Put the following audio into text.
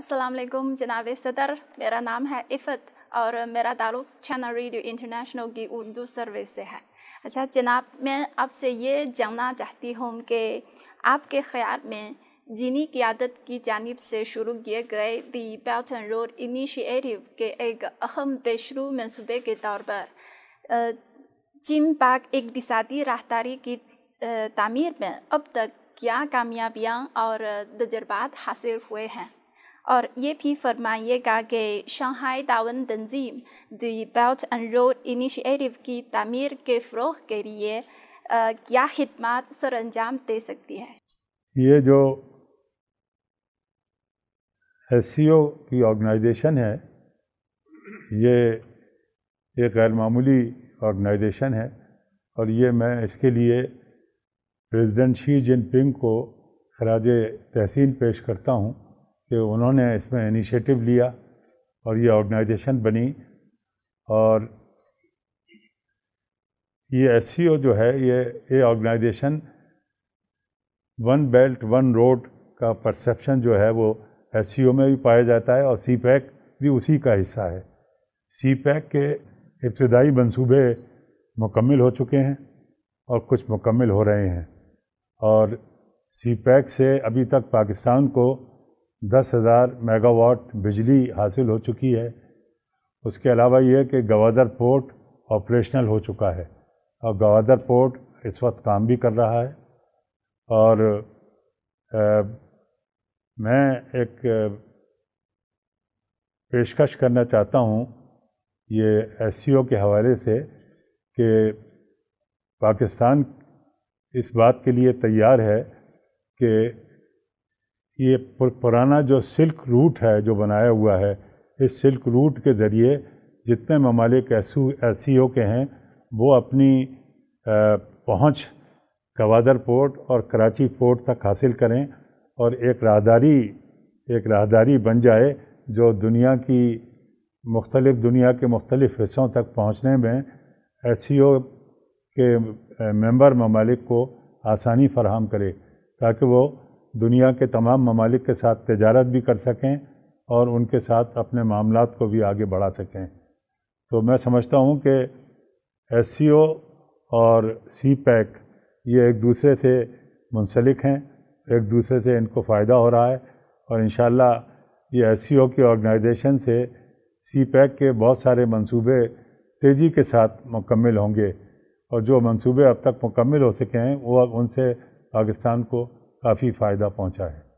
السلام علیکم جناب صدر میرا نام ہے عفت اور میرا تعلق چینل ریڈیو انٹرنیشنل کی اردو سروس سے ہے اچھا جناب میں آپ سے یہ جاننا چاہتی ہوں کہ آپ کے خیال میں جینی قیادت کی جانب سے شروع کیے گئے دی پیچن روڈ انیشیٹو کے ایک اہم پیشرو منصوبے کے طور پر چین پاک ایک راہداری کی تعمیر میں اب تک کیا کامیابیاں اور تجربات حاصل ہوئے ہیں اور یہ بھی فرمائیے گا کہ شانہائی تعاون تنظیم دی اینڈ روڈ انیشیٹو کی تعمیر کے فروغ کے لیے کیا خدمات سر انجام دے سکتی ہے یہ جو ایس سی او کی آرگنائزیشن ہے یہ یہ غیر معمولی آرگنائزیشن ہے اور یہ میں اس کے لیے پریزیڈنٹ شی جن پنگ کو خراج تحسین پیش کرتا ہوں کہ انہوں نے اس میں انیشیٹو لیا اور یہ آرگنائزیشن بنی اور یہ ایس سی او جو ہے یہ یہ organization one belt one road کا پرسیپشن جو ہے وہ ایس سی او میں بھی پایا جاتا ہے اور سی پیک بھی اسی کا حصہ ہے سی پیک کے ابتدائی منصوبے مکمل ہو چکے ہیں اور کچھ مکمل ہو رہے ہیں اور سی پیک سے ابھی تک پاکستان کو دس ہزار میگا واٹ بجلی حاصل ہو چکی ہے اس کے علاوہ یہ کہ گوادر پورٹ آپریشنل ہو چکا ہے اور گوادر پورٹ اس وقت کام بھی کر رہا ہے اور میں ایک پیشکش کرنا چاہتا ہوں یہ ایس سی او کے حوالے سے کہ پاکستان اس بات کے لیے تیار ہے کہ یہ پرانا جو سلک روٹ ہے جو بنایا ہوا ہے اس سلک روٹ کے ذریعے جتنے ممالک ایسو ایسی او کے ہیں وہ اپنی پہنچ گوادر پورٹ اور کراچی پورٹ تک حاصل کریں اور ایک راہداری ایک راہداری بن جائے جو دنیا کی مختلف دنیا کے مختلف حصوں تک پہنچنے میں ایس سی او کے ممبر ممالک کو آسانی فراہم کرے تاکہ وہ دنیا کے تمام ممالک کے ساتھ تجارت بھی کر سکیں اور ان کے ساتھ اپنے معاملات کو بھی آگے بڑھا سکیں تو میں سمجھتا ہوں کہ ایس سی او اور سی پیک یہ ایک دوسرے سے منسلک ہیں ایک دوسرے سے ان کو فائدہ ہو رہا ہے اور انشاءاللہ یہ ایس سی او کی آرگنائزیشن سے سی پیک کے بہت سارے منصوبے تیزی کے ساتھ مکمل ہوں گے اور جو منصوبے اب تک مکمل ہو سکے ہیں وہ ان سے پاکستان کو کافی فائدہ پہنچا ہے